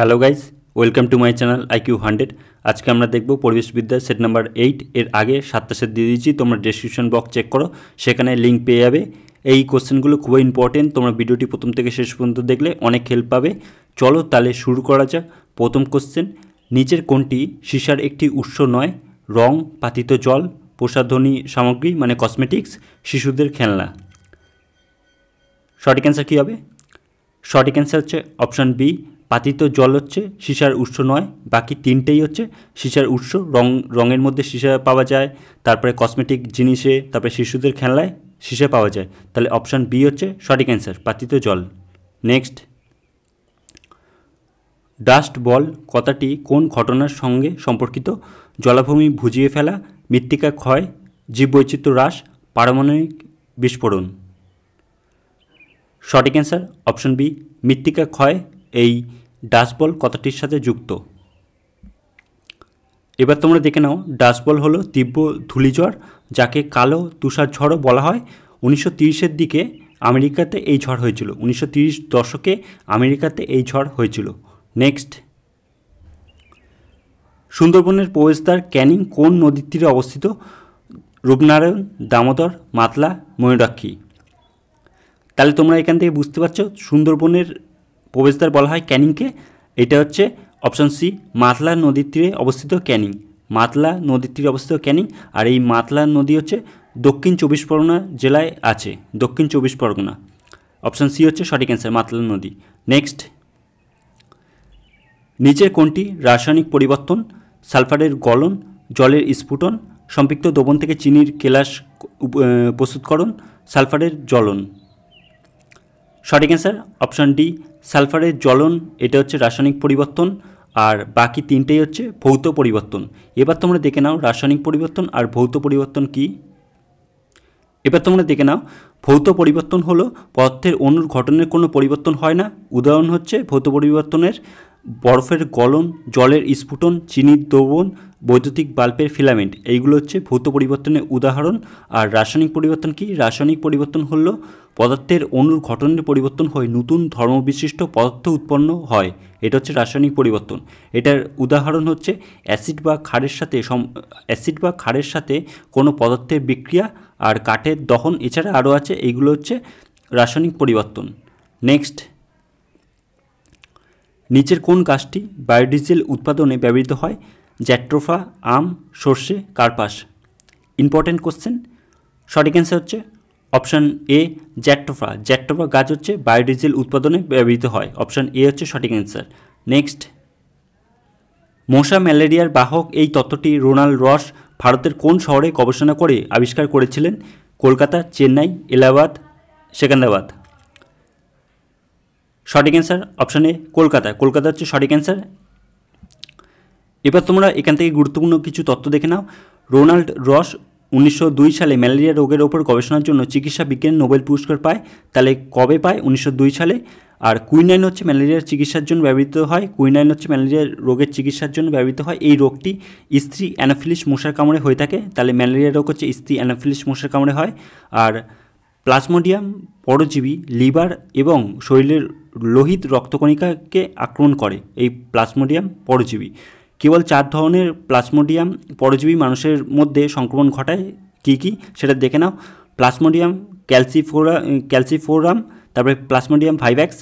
hello guys welcome to my channel IQ hundred আজকে আমরা দেখব পরিবেশবিদ্যা সেট নাম্বার এইট এর আগে সাতটা সেট দিয়ে দিয়েছি তোমরা ডিসক্রিপশন বক্স চেক করো সেখানে লিঙ্ক পেয়ে যাবে এই কোশ্চেনগুলো খুবই ইম্পর্টেন্ট তোমরা ভিডিওটি প্রথম থেকে শেষ পর্যন্ত দেখলে অনেক হেল্প পাবে চলো তাহলে শুরু করা যাক প্রথম কোশ্চেন নিচের কোনটি সীসার একটি উৎস নয় রং পাতিত জল প্রসাধনী সামগ্রী মানে কসমেটিক্স শিশুদের খেলনা সঠিক অ্যান্সার কী হবে সঠিক অ্যান্সার হচ্ছে অপশান বি পাতিত জল হচ্ছে সীসার উৎস নয় বাকি তিনটেই হচ্ছে সীসার উৎস রং রঙের মধ্যে সীসা পাওয়া যায় তারপরে কসমেটিক জিনিসে তারপরে শিশুদের খেলায় সীসা পাওয়া যায় তাহলে অপশান বি হচ্ছে সঠিক অ্যান্সার পাতিত জল নেক্সট ডাস্ট বল কথাটি কোন ঘটনার সঙ্গে সম্পর্কিত জলাভূমি ভুজিয়ে ফেলা মৃত্তিকা ক্ষয় জীববৈচিত্র্য হ্রাস পারমাণবিক বিস্ফোরণ সঠিক অ্যান্সার অপশন বি মৃত্তিকা ক্ষয় এই ডাসবল কথাটির সাথে যুক্ত এবার তোমরা দেখে নাও ডাসবল হলো তীব্র ধূলিঝড় যাকে কালো তুষার ঝড়ও বলা হয় উনিশশো তিরিশের দিকে আমেরিকাতে এই ঝড় হয়েছিল উনিশশো দশকে আমেরিকাতে এই ঝড় হয়েছিল নেক্সট সুন্দরবনের প্রবেশদ্বার ক্যানিং কোন নদীর তীরে অবস্থিত রূপনারায়ণ দামোদর মাতলা ময়ূরাক্ষী তাহলে তোমরা এখান থেকে বুঝতে পারছো সুন্দরবনের প্রবেশদ্বার বলা হয় ক্যানিংকে এটা হচ্ছে অপশন সি মাতলা নদীর তীরে অবস্থিত ক্যানিং মাতলা নদীর তীরে অবস্থিত ক্যানিং আর এই মাতলা নদী হচ্ছে দক্ষিণ চব্বিশ পরগনা জেলায় আছে দক্ষিণ চব্বিশ পরগনা অপশন সি হচ্ছে সঠিক অ্যান্সার মাতলা নদী নেক্সট নিচের কোনটি রাসায়নিক পরিবর্তন সালফারের গলন জলের স্ফুটন সম্পৃক্ত দ্রবণ থেকে চিনির কেলাস প্রস্তুতকরণ সালফারের জ্বলন সঠিক অ্যান্সার অপশান ডি সালফারের জ্বলন এটা হচ্ছে রাসায়নিক পরিবর্তন আর বাকি তিনটেই হচ্ছে ভৌত পরিবর্তন এবার তোমরা দেখে নাও রাসায়নিক পরিবর্তন আর ভৌত পরিবর্তন কি এবার তোমরা দেখে নাও ভৌত পরিবর্তন হলো পথের অনুর ঘটনের কোনো পরিবর্তন হয় না উদাহরণ হচ্ছে ভৌত পরিবর্তনের বরফের গলন জলের স্ফুটন চিনির দ্রবণ বৈদ্যুতিক বাল্বের ফিলামেন্ট এইগুলো হচ্ছে ভৌত পরিবর্তনের উদাহরণ আর রাসায়নিক পরিবর্তন কি রাসায়নিক পরিবর্তন হল পদার্থের অনুর ঘটনের পরিবর্তন হয়ে নতুন ধর্মবিশিষ্ট পদার্থ উৎপন্ন হয় এটা হচ্ছে রাসায়নিক পরিবর্তন এটার উদাহরণ হচ্ছে অ্যাসিড বা ক্ষারের সাথে সম অ্যাসিড বা ক্ষারের সাথে কোনো পদার্থের বিক্রিয়া আর কাঠের দহন এছাড়া আরও আছে এইগুলো হচ্ছে রাসায়নিক পরিবর্তন নেক্সট নিচের কোন গাছটি বায়োডিজেল উৎপাদনে ব্যবহৃত হয় জ্যাট্রোফা আম সর্ষে কার্পাস ইম্পর্ট্যান্ট কোশ্চেন সঠিক অ্যান্সার হচ্ছে অপশান এ জ্যাট্রোফা জ্যাট্রোফা গাছ হচ্ছে বায়োডিজেল উৎপাদনে ব্যবহৃত হয় অপশান এ হচ্ছে সঠিক অ্যান্সার নেক্সট মশা ম্যালেরিয়ার বাহক এই তত্ত্বটি রোনাল্ড রস ভারতের কোন শহরে গবেষণা করে আবিষ্কার করেছিলেন কলকাতা চেন্নাই এলাহাবাদ সেকেন্দ্রাবাদ সঠিক answer option A Kolkata Kolkata হচ্ছে সঠিক অ্যান্সার এবার তোমরা এখান থেকে গুরুত্বপূর্ণ কিছু তথ্য দেখে নাও রোনাল্ড রস উনিশশো সালে ম্যালেরিয়া রোগের ওপর গবেষণার জন্য চিকিৎসা বিজ্ঞান নোবেল পুরস্কার পায় তাহলে কবে পায় উনিশশো সালে আর কুইনাইন হচ্ছে ম্যালেরিয়ার চিকিৎসার জন্য ব্যবহৃত হয় কুইনাইন হচ্ছে ম্যালেরিয়া রোগের চিকিৎসার জন্য ব্যবহৃত হয় এই রোগটি স্ত্রী অ্যানাফিলিস মশার কামড়ে হয়ে থাকে তাহলে ম্যালেরিয়া রোগ হচ্ছে স্ত্রী অ্যানাফিলিস মশার কামড়ে হয় আর প্লাজমোডিয়াম পরজীবী লিভার এবং শরীরের লোহিত রক্তকণিকাকে আক্রমণ করে এই প্লাজমোডিয়াম পরজীবী কেবল চার ধরনের প্লাজমোডিয়াম পরজীবী মানুষের মধ্যে সংক্রমণ ঘটায় কী কী সেটা দেখে নাও প্লাজমোডিয়াম ক্যালসিফোরা ক্যালসিফোরাম তারপরে প্লাজমোডিয়াম ভাইভ্যাক্স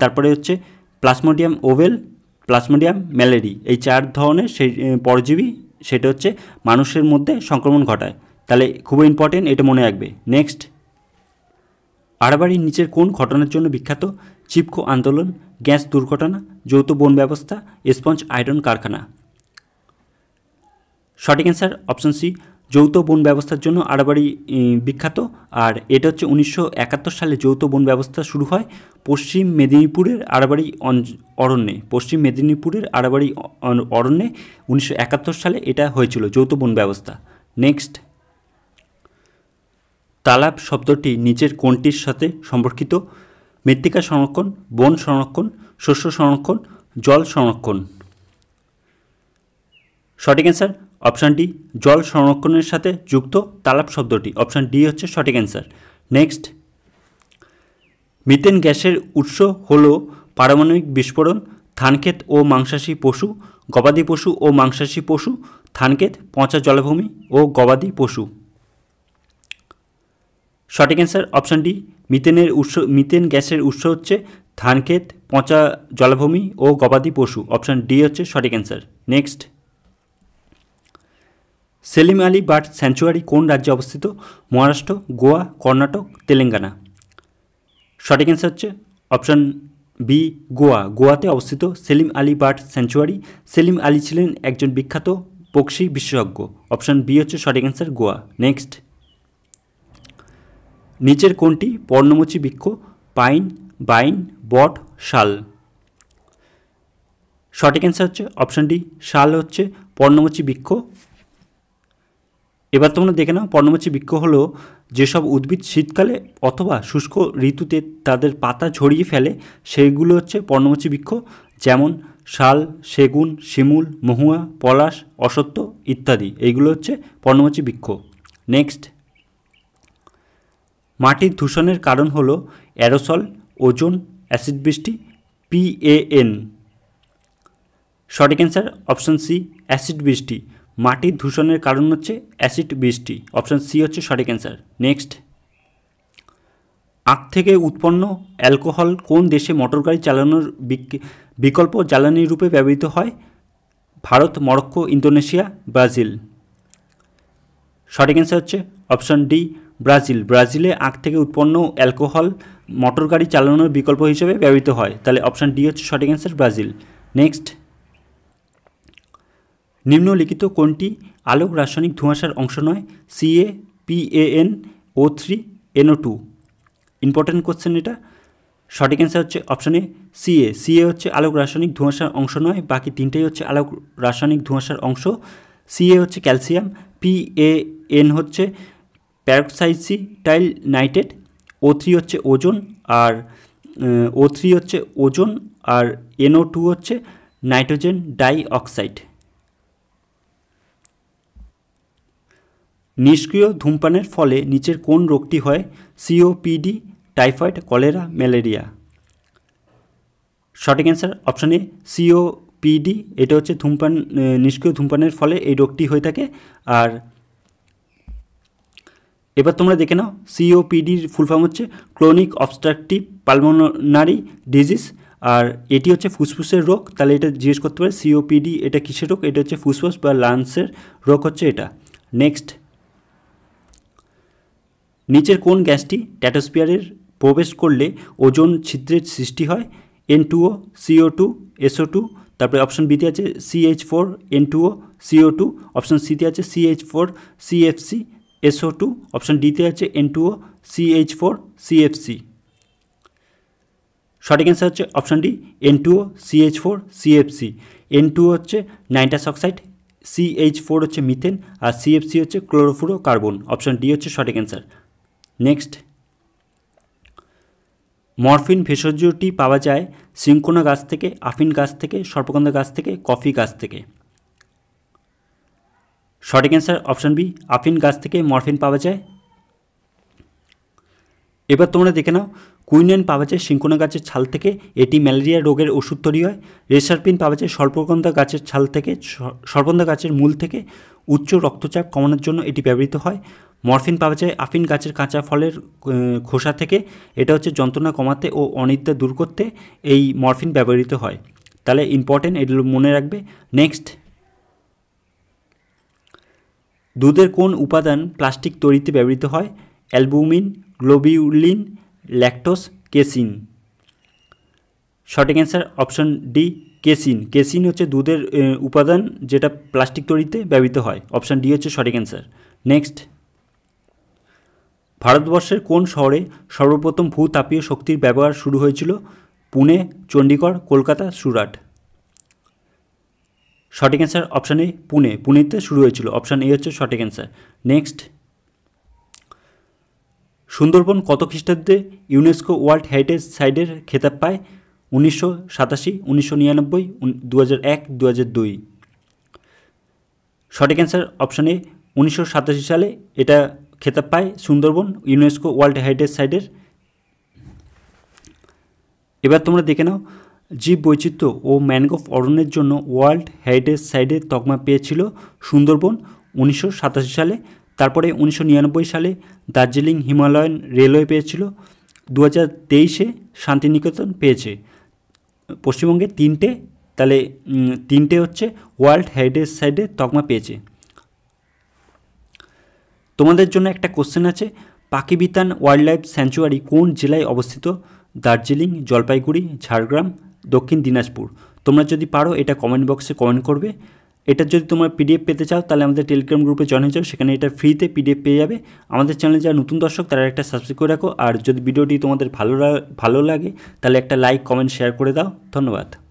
তারপরে হচ্ছে প্লাজমোডিয়াম ওভেল প্লাজমোডিয়াম ম্যালেরি এই চার ধরনের সেই পরজীবী সেটা হচ্ছে মানুষের মধ্যে সংক্রমণ ঘটায় তাহলে খুবই ইম্পর্টেন্ট এটা মনে রাখবে নেক্সট আড়াবাড়ির নিচের কোন ঘটনার জন্য বিখ্যাত চিপকো আন্দোলন গ্যাস দুর্ঘটনা যৌথ বন ব্যবস্থা স্পঞ্জ আয়রন কারখানা সঠিক অ্যান্সার অপশন সি যৌথ বন ব্যবস্থার জন্য আড়াবাড়ি বিখ্যাত আর এটা হচ্ছে উনিশশো সালে যৌথ বন ব্যবস্থা শুরু হয় পশ্চিম মেদিনীপুরের আড়াবাড়ি অরণ্যে পশ্চিম মেদিনীপুরের আড়াবাড়ি অরণ্যে উনিশশো সালে এটা হয়েছিল যৌথ বন ব্যবস্থা নেক্সট তালাব শব্দটি নিচের কোনটির সাথে সম্পর্কিত মৃত্তিকা সংরক্ষণ বন সংরক্ষণ শস্য সংরক্ষণ জল সংরক্ষণ সঠিক অ্যান্সার অপশান ডি জল সংরক্ষণের সাথে যুক্ত তালাপ শব্দটি অপশান ডি হচ্ছে সঠিক অ্যান্সার নেক্সট মিথেন গ্যাসের উৎস হল পারমাণবিক বিস্ফোরণ ধানক্ষেত ও মাংসাশী পশু গবাদি পশু ও মাংসাশী পশু থানক্ষেত পচা জলাভূমি ও গবাদি পশু সঠিক অ্যান্সার অপশান ডি মিথেনের উৎস মিথেন গ্যাসের উৎস হচ্ছে ধানক্ষেত পচা জলাভূমি ও গবাদি পশু অপশান ডি হচ্ছে সঠিক answer next Salim Ali bird sanctuary কোন রাজ্যে অবস্থিত মহারাষ্ট্র গোয়া কর্ণাটক তেলেঙ্গানা সঠিক অ্যান্সার হচ্ছে অপশান বি গোয়া গোয়াতে অবস্থিত সেলিম আলী বার্ড স্যাঞ্চুয়ারি সেলিম আলী ছিলেন একজন বিখ্যাত পক্ষী বিশেষজ্ঞ অপশান বি হচ্ছে সঠিক অ্যান্সার গোয়া নেক্সট নিচের কোনটি পর্ণমোচী বৃক্ষ পাইন বাইন বট শাল সঠিক অ্যান্সার হচ্ছে অপশান ডি শাল হচ্ছে পর্ণমোচী বৃক্ষ এবার তোমরা দেখে নাও পর্ণমোচী বৃক্ষ হলো যেসব উদ্ভিদ শীতকালে অথবা শুষ্ক ঋতুতে তাদের পাতা ঝরিয়ে ফেলে সেইগুলো হচ্ছে পর্ণমোচী বৃক্ষ যেমন শাল সেগুন শিমুল মহুয়া পলাশ অসত্য ইত্যাদি এইগুলো হচ্ছে পর্ণমোচী বৃক্ষ নেক্সট মাটির দূষণের কারণ হল অ্যারোসল ওজন অ্যাসিড বৃষ্টি পিএএন সঠিক অ্যান্সার অপশান সি অ্যাসিড বৃষ্টি মাটির দূষণের কারণ হচ্ছে অ্যাসিড বৃষ্টি অপশান সি হচ্ছে সঠিক অ্যান্সার নেক্সট আখ থেকে উৎপন্ন অ্যালকোহল কোন দেশে মোটর গাড়ি চালানোর বিকল্প জ্বালানি রূপে ব্যবহৃত হয় ভারত মরক্কো ইন্দোনেশিয়া ব্রাজিল সঠিক অ্যান্সার হচ্ছে অপশান ডি ব্রাজিল ব্রাজিলে আখ থেকে উৎপন্ন অ্যালকোহল মোটর গাড়ি চালানোর বিকল্প হিসেবে ব্যবহৃত হয় তাহলে অপশান ডি হচ্ছে সঠিক অ্যান্সার ব্রাজিল নেক্সট নিম্নলিখিত কোনটি আলোক রাসায়নিক ধোঁয়াশার অংশ নয় CA PAN O three NO two important question এটা সঠিক অ্যান্সার হচ্ছে অপশানে সিএ সিএ হচ্ছে আলোক রাসায়নিক ধোঁয়াশার অংশ নয় বাকি তিনটেই হচ্ছে আলোক রাসায়নিক ধোঁয়াশার অংশ সিএ হচ্ছে ক্যালসিয়াম পিএএন হচ্ছে প্যারোক্সাইসিটাইল নাইট্রেট ও থ্রি হচ্ছে ওজন আর ও থ্রি হচ্ছে ওজন আর এনও টু হচ্ছে নাইট্রোজেন ডাই অক্সাইড নিষ্ক্রিয় ধূমপানের ফলে নিচের কোন রোগটি হয় সিওপিডি টাইফয়েড কলেরা ম্যালেরিয়া সঠিক অ্যান্সার অপশান এ সিওপিডি এটা হচ্ছে ধূমপান নিষ্ক্রিয় ধূমপানের ফলে এই রোগটি হয়ে থাকে আর এবার তোমরা দেখে নাও সিওপিডির ফুল ফর্ম হচ্ছে ক্লোনিক অবস্ট্রাকটিভ পালমোনারি ডিজিজ আর এটি হচ্ছে ফুসফুসের রোগ তাহলে এটা জিজ্ঞেস করতে পারে সিওপিডি এটা কিসের রোগ এটা হচ্ছে ফুসফুস বা লান্সের রোগ হচ্ছে এটা নেক্সট নিচের কোন গ্যাসটি ট্যাটোস্পিয়ারের প্রবেশ করলে ওজন ছিদ্রের সৃষ্টি হয় N two O CO two SO two তারপরে অপশন বিতে আছে CH four N two O CO two option সিতে আছে CH four CFC SO two option ডিতে আছে N two O CH four CFC সঠিক অ্যান্সার হচ্ছে option D N two O CH four CFC N two O হচ্ছে নাইট্রাস অক্সাইড সিএইচ ফোর হচ্ছে methane আর CFC হচ্ছে ক্লোরোফ্লোরো কার্বন অপশান ডি হচ্ছে সঠিক অ্যান্সার নেক্সট মরফিন ভেষজটি পাওয়া যায় শৃঙ্কোনা গাছ থেকে আফিন গাছ থেকে সর্পকন্দা গাছ থেকে কফি গাছ থেকে সঠিক অ্যান্সার অপশান বি আফিন গাছ থেকে মরফিন পাওয়া যায় এবার তোমরা দেখে নাও কুইনেন পাওয়া যায় সিঙ্কোনা গাছের ছাল থেকে এটি ম্যালেরিয়া রোগের ওষুধ তৈরি হয় রেসারপিন পাওয়া যায় সর্পগন্ধা গাছের ছাল থেকে সর্বন্ধা গাছের মূল থেকে উচ্চ রক্তচাপ কমানোর জন্য এটি ব্যবহৃত হয় মরফিন পাওয়া যায় আফিন গাছের কাঁচা ফলের খোসা থেকে এটা হচ্ছে যন্ত্রণা কমাতে ও অনিদ্রা দূর করতে এই মরফিন ব্যবহৃত হয় তাহলে ইম্পর্টেন্ট এগুলো মনে রাখবে নেক্সট দুধের কোন উপাদান প্লাস্টিক তৈরিতে ব্যবহৃত হয় অ্যালবুমিন গ্লোবিউলিন ল্যাকটোস কেসিন সঠিক answer option D casein casein হচ্ছে দুধের উপাদান যেটা প্লাস্টিক তৈরিতে ব্যবহৃত হয় অপশান ডি হচ্ছে সঠিক অ্যান্সার নেক্সট ভারতবর্ষের কোন শহরে সর্বপ্রথম ভূতাপীয় শক্তির ব্যবহার শুরু হয়েছিল পুনে চণ্ডীগড় কলকাতা সুরাট সঠিক অ্যান্সার অপশান এ পুনে পুনেতে শুরু হয়েছিল অপশান এ হচ্ছে সঠিক অ্যান্সার নেক্সট সুন্দরবন কত খ্রিস্টাব্দে ইউনেস্কো ওয়ার্ল্ড হেরিটেজ সাইডের খেতাব পায় উনিশশো সাতাশি উনিশশো নিরানব্বই দু হাজার এক দু হাজার দুই সঠিক অ্যান্সার অপশানে উনিশশো সাতাশি সালে এটা খেতাব পায় সুন্দরবন ইউনেস্কো ওয়ার্ল্ড হেরিটেজ সাইডের এবার তোমরা দেখে নাও জীব বৈচিত্র্য ও ম্যানগ্রোভ অরণ্যের জন্য ওয়ার্ল্ড হেরিটেজ সাইডে তকমা পেয়েছিল সুন্দরবন উনিশশো সালে তারপরে উনিশশো সালে দার্জিলিং হিমালয়ান রেলওয়ে পেয়েছিল দু হাজার তেইশে শান্তিনিকেতন পেয়েছে পশ্চিমবঙ্গে তিনটে তাহলে তিনটে হচ্ছে ওয়ার্ল্ড হেরিটেজ সাইডে তকমা পেয়েছে তোমাদের জন্য একটা কোশ্চেন আছে পাকিবিতান ওয়াইল্ড লাইফ স্যাঞ্চুয়ারি কোন জেলায় অবস্থিত দার্জিলিং জলপাইগুড়ি ঝাড়গ্রাম দক্ষিণ দিনাজপুর তোমরা যদি পারো এটা কমেন্ট বক্সে কমেন্ট করবে এটা যদি তোমরা পিডিএফ পেতে চাও তাহলে আমাদের টেলিগ্রাম গ্রুপে জয়েন হয়ে যাও সেখানে এটা ফ্রিতে পিডিএফ পেয়ে যাবে আমাদের চ্যানেলে যারা নতুন দর্শক তারা একটা সাবস্ক্রাইব করে রাখো আর যদি ভিডিওটি তোমাদের ভালো ভালো লাগে তাহলে একটা লাইক কমেন্ট শেয়ার করে দাও ধন্যবাদ